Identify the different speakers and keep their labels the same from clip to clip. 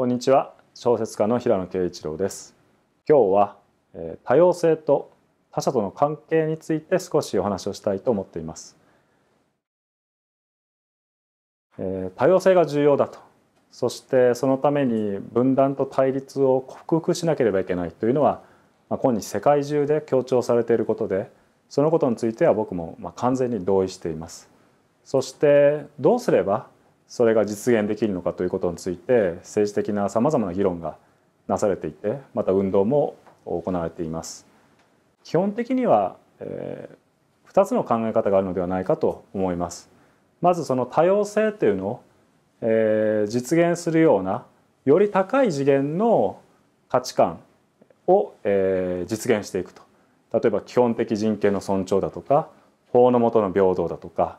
Speaker 1: こんにちは小説家の平野啓一郎です今日は、えー、多様性と他者との関係について少しお話をしたいと思っています、えー、多様性が重要だとそしてそのために分断と対立を克服しなければいけないというのは、まあ、今日世界中で強調されていることでそのことについては僕もまあ完全に同意していますそしてどうすればそれが実現できるのかということについて政治的なさまざまな議論がなされていてまた運動も行われています。基本的には、えー、2つの考え方があるのではないかと思います。まずその多様性というのを、えー、実現するようなより高い次元の価値観を、えー、実現していくと例えば基本的人権の尊重だとか法の下の平等だとか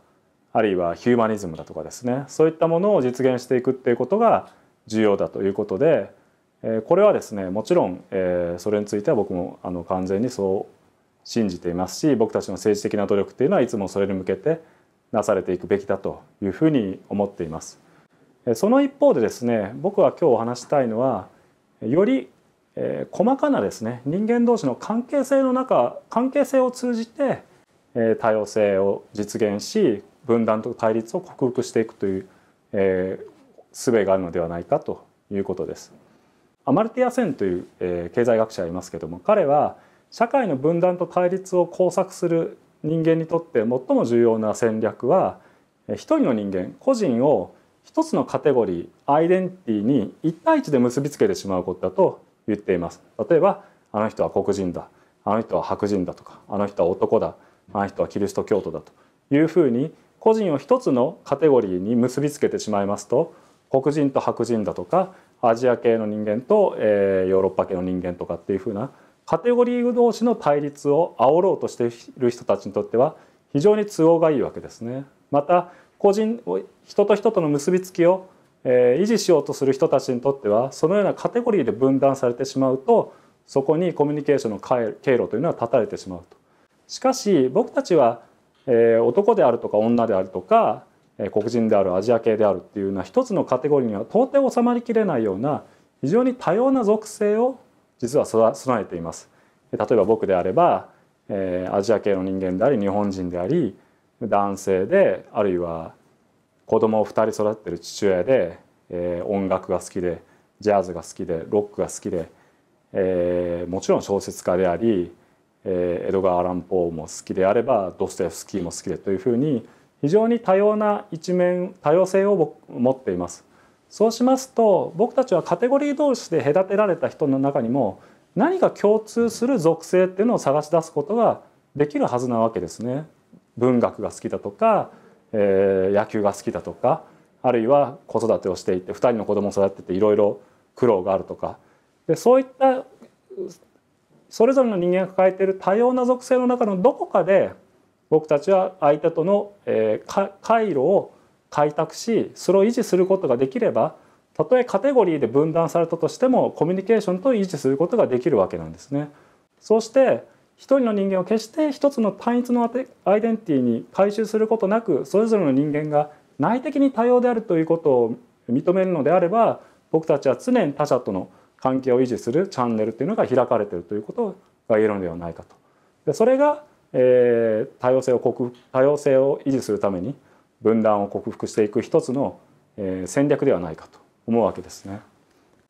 Speaker 1: あるいはヒューマニズムだとかですねそういったものを実現していくっていうことが重要だということでこれはですねもちろんそれについては僕もあの完全にそう信じていますし僕たちの政治的な努力っていうのはいつもそれに向けてなされていくべきだというふうに思っています。その一方でですね僕は今日お話したいのはより細かなですね人間同士の関係性の中関係性を通じて多様性を実現し分断と対立を克服していくという、えー、術があるのではないかということです。アマルティア・センという、えー、経済学者がいますけども彼は社会の分断と対立を工作する人間にとって最も重要な戦略は一人の人間個人を一つのカテゴリーアイデンティティに1対1で結びつけてしまうことだと言っています例えばあの人は黒人だあの人は白人だとかあの人は男だあの人はキリスト教徒だというふうに個人を一つのカテゴリーに結びつけてしまいますと黒人と白人だとかアジア系の人間と、えー、ヨーロッパ系の人間とかっていうふうなカテゴリー同士の対立を煽ろうとしている人たちにとっては非常に都合がいいわけですね。また個人人と人との結びつきを、えー、維持しようとする人たちにとってはそのようなカテゴリーで分断されてしまうとそこにコミュニケーションの経路というのは断たれてしまうと。しかし僕たちはえー、男であるとか女であるとか、えー、黒人であるアジア系であるっていうような一つのカテゴリーには到底収まりきれないような非常に多様な属性を実は備えています。例えば僕であれば、えー、アジア系の人間であり日本人であり男性であるいは子供を2人育ってる父親で、えー、音楽が好きでジャズが好きでロックが好きで、えー、もちろん小説家であり、えー、エドガー・アラン・ポーも好きであればドストエフスキーも好きでというふうに非常に多様な一面多様性を持っています。そうしますと僕たちはカテゴリー同士で隔てられた人の中にも何か共通する属性っていうのを探し出すことができるはずなわけですね。文学が好きだとか、えー、野球が好きだとかあるいは子育てをしていて2人の子供を育てていろいろ苦労があるとかでそういったそれぞれの人間が抱えている多様な属性の中のどこかで僕たちは相手との、え回路を開拓しそれを維持することができればたとえカテゴリーで分断されたとしてもコミュニケーションと維持することができるわけなんですね。そして一人の人間を決して一つの単一のアイデンティティに回収することなくそれぞれの人間が内的に多様であるということを認めるのであれば僕たちは常に他者との関係を維持するチャンネルというのが開かれているということが言えるのではないかと。でそれが、えー、多様性を克服多様性を維持するために分断を克服していく一つの、えー、戦略ではないかと思うわけですね。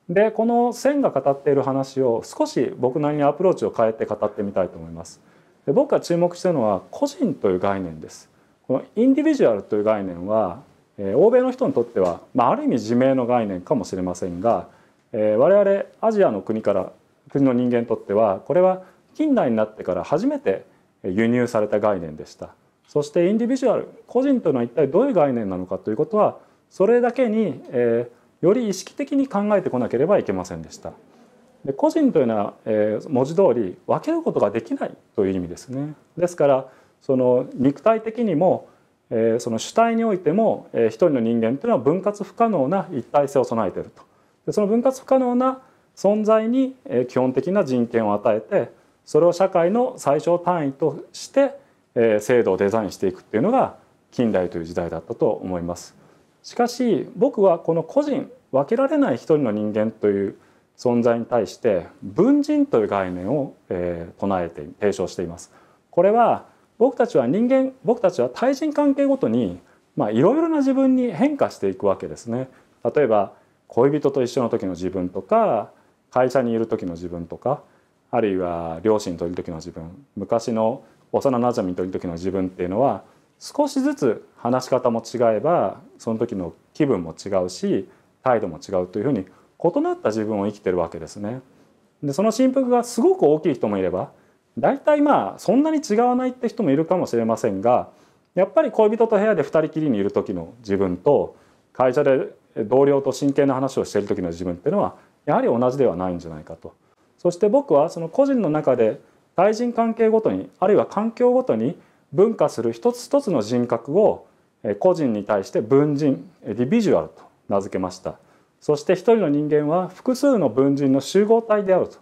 Speaker 1: でこの線が語っている話を少し僕なりにアプローチを変えて語ってみたいと思います。で僕が注目してるのは個人という概念です。このインディビジュアルという概念は、えー、欧米の人にとっては、まあ、ある意味自明の概念かもしれませんがえ我々アジアの国から国の人間にとってはこれは近代になってから初めて輸入された概念でしたそしてインディビジュアル個人というのは一体どういう概念なのかということはそれだけに、えー、より意識的に考えてこなければいけませんでしたで個人というのは、えー、文字通り分けることができないという意味ですねですからその肉体的にも、えー、その主体においても、えー、一人の人間というのは分割不可能な一体性を備えているとその分割不可能な存在に基本的な人権を与えてそれを社会の最小単位として制度をデザインしていくっていうのが近代という時代だったと思います。しかし僕はこの個人分けられない一人の人間という存在に対して文人という概念を、え唱えて提唱しています。これは僕たちは人間僕たちは対人関係ごとにまあいろいろな自分に変化していくわけですね。例えば恋人と一緒の時の自分とか会社にいる時の自分とかあるいは両親といる時の自分昔の幼なじみといる時の自分っていうのは少しずつ話し方も違えばその時の気分も違うし態度も違うというふうに異なった自分を生きてるわけですね。でその振幅がすごく大きい人もいれば大体まあそんなに違わないって人もいるかもしれませんがやっぱり恋人と部屋で2人きりにいる時の自分と会社で同僚と真剣な話をしている時の自分っていうのはやはり同じではないんじゃないかと。そして僕はその個人の中で対人関係ごとにあるいは環境ごとに分化する一つ一つの人格を個人に対して文人ディビジュアルと名付けましたそして一人の人間は複数の文人の集合体であると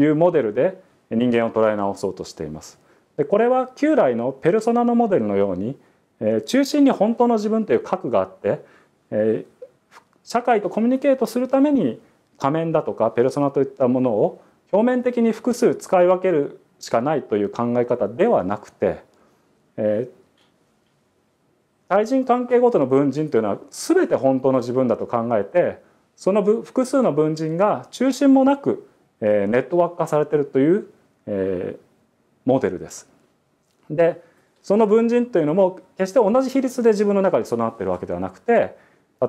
Speaker 1: いうモデルで人間を捉え直そうとしていますでこれは旧来のペルソナのモデルのように中心に本当の自分という核があって社会とコミュニケートするために仮面だとかペルソナといったものを表面的に複数使い分けるしかないという考え方ではなくて、えー、対人関係ごとの文人というのは全て本当の自分だと考えてその複数の文人が中心もなく、えー、ネットワーク化されているという、えー、モデルです。でその文人というのも決して同じ比率で自分の中に備わっているわけではなくて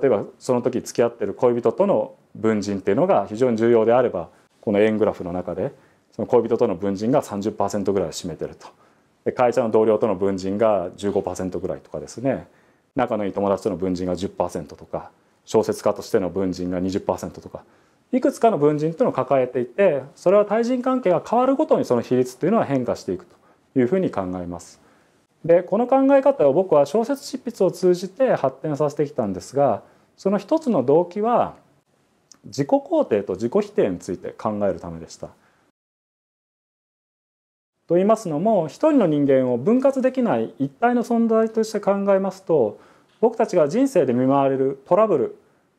Speaker 1: 例えばその時付き合ってる恋人との文人っていうのが非常に重要であればこの円グラフの中でその恋人との文人が30%ぐらいを占めてるとで会社の同僚との文人が15%ぐらいとかですね仲のいい友達との文人が10%とか小説家としての文人が20%とかいくつかの文人との抱えていてそれは対人関係が変わるごとにその比率というのは変化していくというふうに考えます。でこの考え方を僕は小説執筆を通じて発展させてきたんですがその一つの動機は自己肯定と自己否定について考えるためでした。と言いますのも一人の人間を分割できない一体の存在として考えますと僕たちが人生で見舞われるトラブル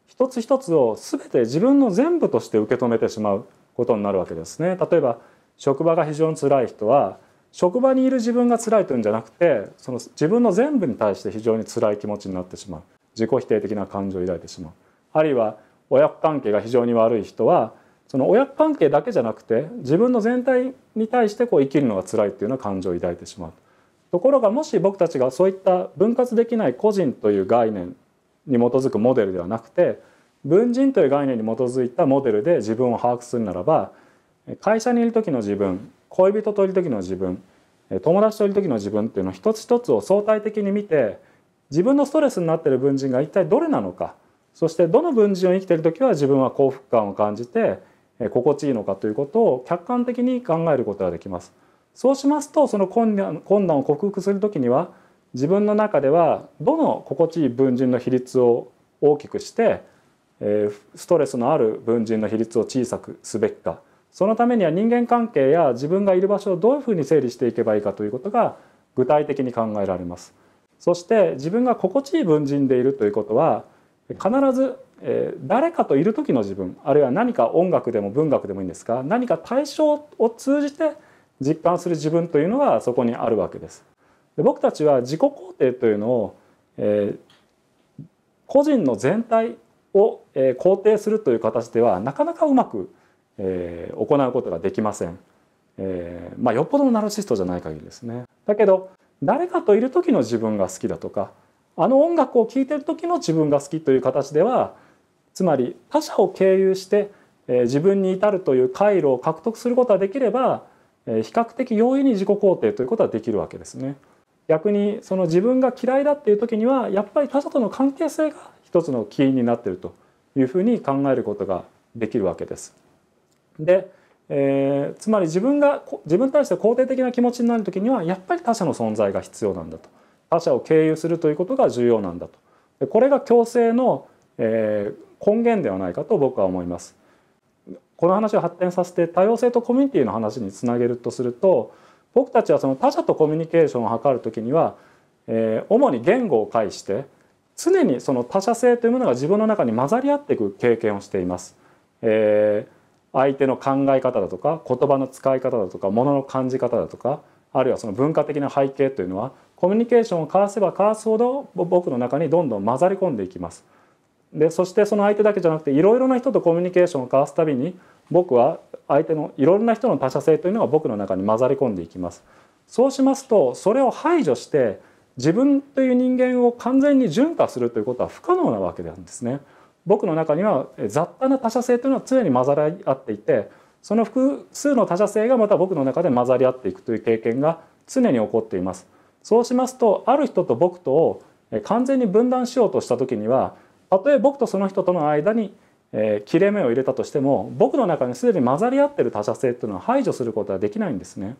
Speaker 1: 一つ一つを全て自分の全部として受け止めてしまうことになるわけですね。例えば職場が非常にらい人は職場にいる自分が辛いというんじゃなくてその自分の全部に対して非常に辛い気持ちになってしまう自己否定的な感情を抱いてしまうあるいは親子関係が非常に悪い人はその親子関係だけじゃなくて自分の全体に対してこう生きるのが辛いっていうような感情を抱いてしまうところがもし僕たちがそういった分割できない個人という概念に基づくモデルではなくて文人という概念に基づいたモデルで自分を把握するならば会社にいる時の自分恋人といる時の自分友達といる時の自分っていうのを一つ一つを相対的に見て自分のストレスになってる文人が一体どれなのかそしてどの文人を生きている時は自分は幸福感を感じて心地いいのかということを客観的に考えることができます。そうしますとその困難困難を克服する時には自分の中ではどの心地いい文人の比率を大きくしてストレスのある文人の比率を小さくすべきかそのためには人間関係や自分がいる場所をどういうふうに整理していけばいいかということが具体的に考えられますそして自分が心地いい文人でいるということは必ず誰かといる時の自分あるいは何か音楽でも文学でもいいんですが何か対象を通じて実感する自分というのがそこにあるわけですで僕たちは自己肯定というのを、えー、個人の全体を、え肯定するという形ではなかなかうまくえー、行うことができません、えー、まあ、よっぽどのナルシストじゃない限りですねだけど誰かといる時の自分が好きだとかあの音楽を聴いてる時の自分が好きという形ではつまり他者を経由して、えー、自分に至るという回路を獲得することができれば、え比較的容易に自己肯定ということはできるわけですね。逆にその自分が嫌いだっていう時にはやっぱり他者との関係性が一つの起因になっているというふうに考えることができるわけです。で、えー、つまり自分が自分に対して肯定的な気持ちになる時にはやっぱり他者の存在が必要なんだと他者を経由するということが重要なんだとでこれが共生の、えー、根源ではないかと僕は思います。この話を発展させて多様性とコミュニティの話につなげるとすると僕たちはその他者とコミュニケーションを図る時には、えー、主に言語を介して常にその他者性というものが自分の中に混ざり合っていく経験をしています。えー、相手の考え方だとか言葉の使い方だとか物の感じ方だとかあるいはその文化的な背景というのはコミュニケーションを交わせば交わすほど僕の中にどんどん混ざり込んでいきます。でそしてその相手だけじゃなくていろいろな人とコミュニケーションを交わすたびに僕は相手のいろんな人の他者性というのが僕の中に混ざり込んでいきます。そうしますとそれを排除して自分という人間を完全に純化するということは不可能なわけなんですね。僕の中には雑多な他者性というのは常に混ざり合っていてその複数の他者性がまた僕の中で混ざり合っていくという経験が常に起こっています。そうしますとある人と僕とを完全に分断しようとした時にはたとえ僕とその人との間に切れ目を入れたとしても僕の中にすでに混ざり合ってる他者性というのは排除することはできないんですね。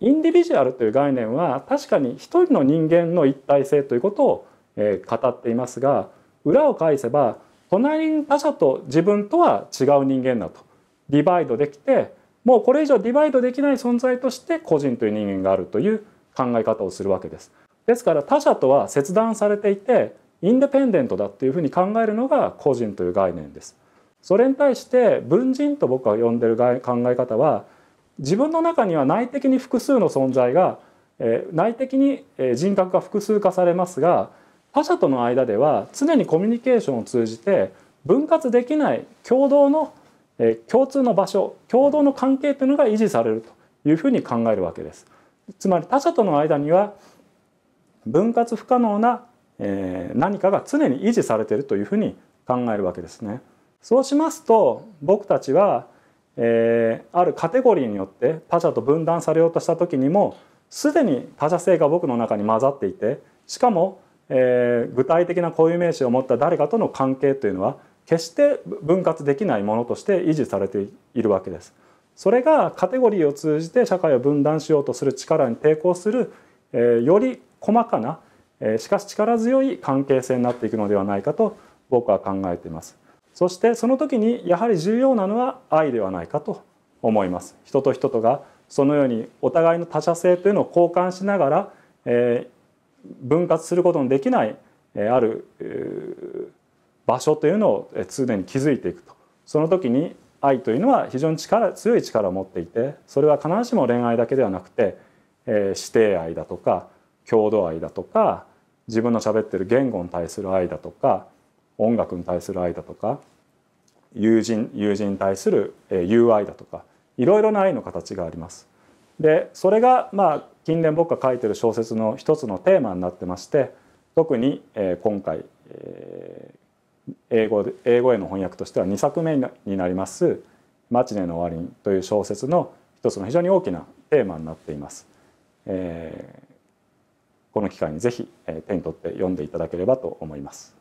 Speaker 1: インディビジュアルという概念は確かに一人の人間の一体性ということを語っていますが裏を返せば隣他者と自分とは違う人間だとディバイドできてもうこれ以上ディバイドできない存在として個人という人間があるという考え方をするわけです。ですから他者とは切断されていてインデペンデントだっていうふうに考えるのが個人という概念です。それに対して文人と僕は呼んでいる考え方は自分の中には内的に複数の存在が内的に人格が複数化されますが他者との間では常にコミュニケーションを通じて分割できない共同の、え共通の場所共同の関係というのが維持されるというふうに考えるわけです。つまり他者との間には分割不可能な、え何かが常に維持されているというふうに考えるわけですね。そうしますと僕たちは、えあるカテゴリーによって他者と分断されようとした時にもすでに他者性が僕の中に混ざっていてしかもえー、具体的な固有名詞を持った誰かとの関係というのは決して分割できないものとして維持されているわけです。それがカテゴリーを通じて社会を分断しようとする力に抵抗する、えー、より細かな、えー、しかし力強い関係性になっていくのではないかと僕は考えています。そしてその時にやはり重要なのは愛ではないかと思います。人と人とがそのようにお互いの他者性というのを交換しながら、えー、分割することのできないある場所というのを常に築いていくとその時に愛というのは非常に力強い力を持っていてそれは必ずしも恋愛だけではなくて、え弟指定愛だとか郷土愛だとか自分の喋ってる言語に対する愛だとか音楽に対する愛だとか友人友人に対する友愛だとかいろいろな愛の形があります。でそれがまあ近年僕が書いてる小説の一つのテーマになってまして特に、え今回、え英語で英語への翻訳としては2作目になります「マチネの終わりに」という小説の一つの非常に大きなテーマになっています。えこの機会にぜひ、え手に取って読んでいただければと思います。